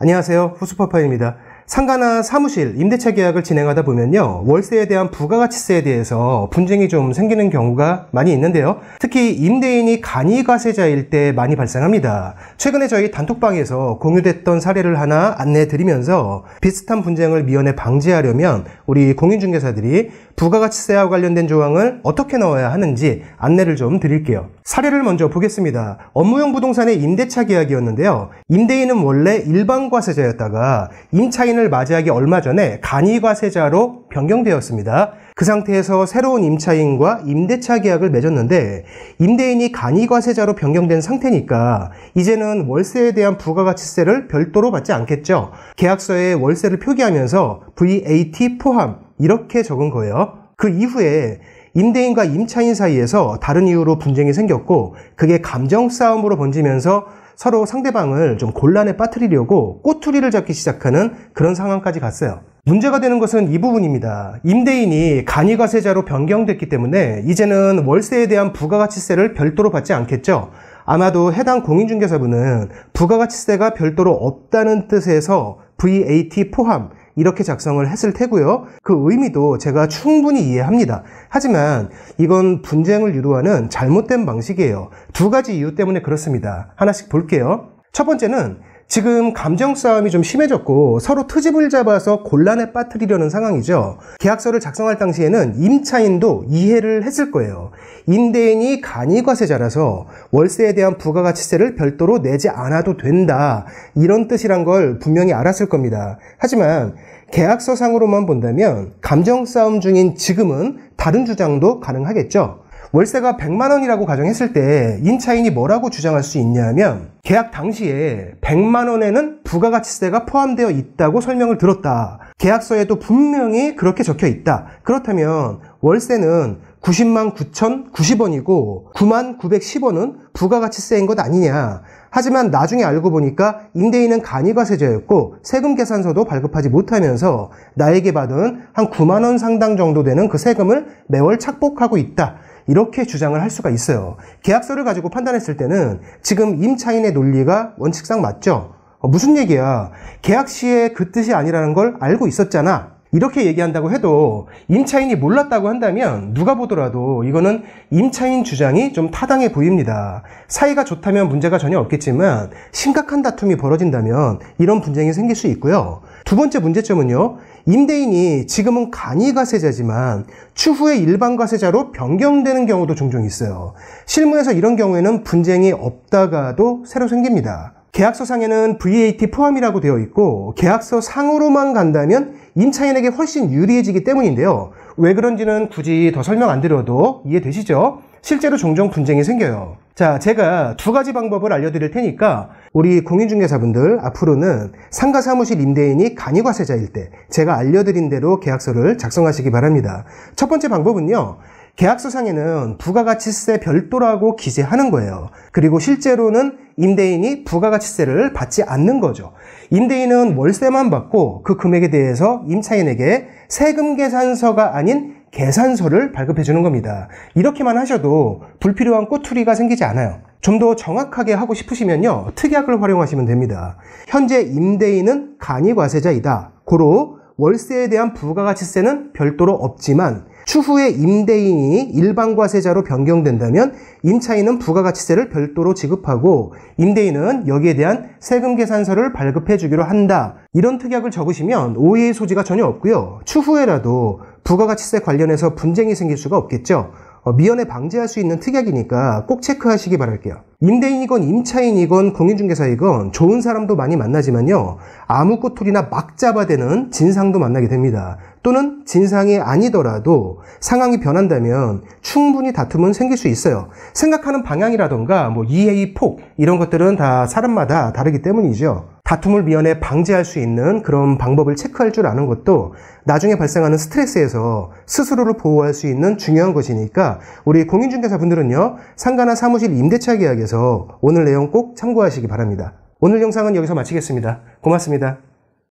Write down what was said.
안녕하세요. 후스파파입니다. 상가나 사무실, 임대차 계약을 진행하다 보면요. 월세에 대한 부가가치세에 대해서 분쟁이 좀 생기는 경우가 많이 있는데요. 특히 임대인이 간이과세자일때 많이 발생합니다. 최근에 저희 단톡방에서 공유됐던 사례를 하나 안내해 드리면서 비슷한 분쟁을 미연에 방지하려면 우리 공인중개사들이 부가가치세와 관련된 조항을 어떻게 넣어야 하는지 안내를 좀 드릴게요. 사례를 먼저 보겠습니다. 업무용 부동산의 임대차 계약이었는데요. 임대인은 원래 일반과세자였다가 임차인을 맞이하기 얼마 전에 간이과세자로 변경되었습니다. 그 상태에서 새로운 임차인과 임대차 계약을 맺었는데 임대인이 간이과세자로 변경된 상태니까 이제는 월세에 대한 부가가치세를 별도로 받지 않겠죠. 계약서에 월세를 표기하면서 VAT 포함 이렇게 적은 거예요. 그 이후에 임대인과 임차인 사이에서 다른 이유로 분쟁이 생겼고 그게 감정 싸움으로 번지면서 서로 상대방을 좀 곤란에 빠뜨리려고 꼬투리를 잡기 시작하는 그런 상황까지 갔어요. 문제가 되는 것은 이 부분입니다. 임대인이 간이과세자로 변경됐기 때문에 이제는 월세에 대한 부가가치세를 별도로 받지 않겠죠. 아마도 해당 공인중개사분은 부가가치세가 별도로 없다는 뜻에서 VAT 포함 이렇게 작성을 했을 테고요. 그 의미도 제가 충분히 이해합니다. 하지만 이건 분쟁을 유도하는 잘못된 방식이에요. 두 가지 이유 때문에 그렇습니다. 하나씩 볼게요. 첫 번째는 지금 감정 싸움이 좀 심해졌고 서로 트집을 잡아서 곤란에 빠뜨리려는 상황이죠. 계약서를 작성할 당시에는 임차인도 이해를 했을 거예요. 임대인이 간이과세자라서 월세에 대한 부가가치세를 별도로 내지 않아도 된다. 이런 뜻이란 걸 분명히 알았을 겁니다. 하지만 계약서상으로만 본다면 감정 싸움 중인 지금은 다른 주장도 가능하겠죠. 월세가 100만 원이라고 가정했을 때 임차인이 뭐라고 주장할 수 있냐면 계약 당시에 100만 원에는 부가가치세가 포함되어 있다고 설명을 들었다. 계약서에도 분명히 그렇게 적혀 있다. 그렇다면 월세는 90만 9,090원이고 9만 910원은 부가가치세인 것 아니냐. 하지만 나중에 알고 보니까 임대인은 간이과세자였고 세금 계산서도 발급하지 못하면서 나에게 받은 한 9만 원 상당 정도 되는 그 세금을 매월 착복하고 있다. 이렇게 주장을 할 수가 있어요. 계약서를 가지고 판단했을 때는 지금 임차인의 논리가 원칙상 맞죠? 어, 무슨 얘기야? 계약 시에 그 뜻이 아니라는 걸 알고 있었잖아. 이렇게 얘기한다고 해도 임차인이 몰랐다고 한다면 누가 보더라도 이거는 임차인 주장이 좀 타당해 보입니다. 사이가 좋다면 문제가 전혀 없겠지만 심각한 다툼이 벌어진다면 이런 분쟁이 생길 수 있고요. 두 번째 문제점은요. 임대인이 지금은 간이과세자지만 추후에 일반과세자로 변경되는 경우도 종종 있어요. 실무에서 이런 경우에는 분쟁이 없다가도 새로 생깁니다. 계약서 상에는 VAT 포함이라고 되어 있고 계약서 상으로만 간다면 임차인에게 훨씬 유리해지기 때문인데요. 왜 그런지는 굳이 더 설명 안 드려도 이해되시죠? 실제로 종종 분쟁이 생겨요. 자, 제가 두 가지 방법을 알려드릴 테니까 우리 공인중개사분들 앞으로는 상가 사무실 임대인이 간이과세자일 때 제가 알려드린 대로 계약서를 작성하시기 바랍니다. 첫 번째 방법은요. 계약서상에는 부가가치세 별도라고 기재하는 거예요. 그리고 실제로는 임대인이 부가가치세를 받지 않는 거죠. 임대인은 월세만 받고 그 금액에 대해서 임차인에게 세금 계산서가 아닌 계산서를 발급해 주는 겁니다. 이렇게만 하셔도 불필요한 꼬투리가 생기지 않아요. 좀 더 정확하게 하고 싶으시면요. 특약을 활용하시면 됩니다. 현재 임대인은 간이과세자이다. 고로 월세에 대한 부가가치세는 별도로 없지만 추후에 임대인이 일반과세자로 변경된다면 임차인은 부가가치세를 별도로 지급하고 임대인은 여기에 대한 세금 계산서를 발급해 주기로 한다. 이런 특약을 적으시면 오해의 소지가 전혀 없고요. 추후에라도 부가가치세 관련해서 분쟁이 생길 수가 없겠죠. 어, 미연에 방지할 수 있는 특약이니까 꼭 체크하시기 바랄게요. 임대인이건 임차인이건 공인중개사이건 좋은 사람도 많이 만나지만요. 아무 꼬투리나 막 잡아대는 진상도 만나게 됩니다. 또는 진상이 아니더라도 상황이 변한다면 충분히 다툼은 생길 수 있어요. 생각하는 방향이라던가 뭐 이해의 폭 이런 것들은 다 사람마다 다르기 때문이죠. 다툼을 미연에 방지할 수 있는 그런 방법을 체크할 줄 아는 것도 나중에 발생하는 스트레스에서 스스로를 보호할 수 있는 중요한 것이니까 우리 공인중개사분들은요 상가나 사무실 임대차 계약에서 오늘 내용 꼭 참고하시기 바랍니다. 오늘 영상은 여기서 마치겠습니다. 고맙습니다.